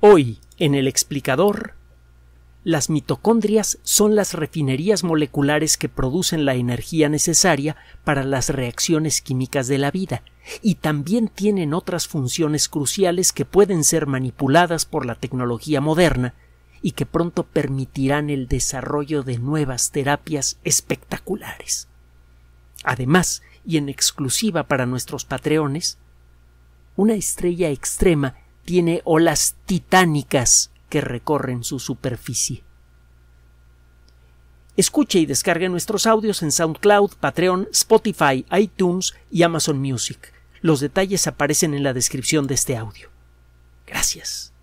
Hoy, en el explicador, las mitocondrias son las refinerías moleculares que producen la energía necesaria para las reacciones químicas de la vida, y también tienen otras funciones cruciales que pueden ser manipuladas por la tecnología moderna y que pronto permitirán el desarrollo de nuevas terapias espectaculares. Además, y en exclusiva para nuestros patreones, una estrella extrema tiene olas titánicas que recorren su superficie. Escuche y descargue nuestros audios en SoundCloud, Patreon, Spotify, iTunes y Amazon Music. Los detalles aparecen en la descripción de este audio. Gracias.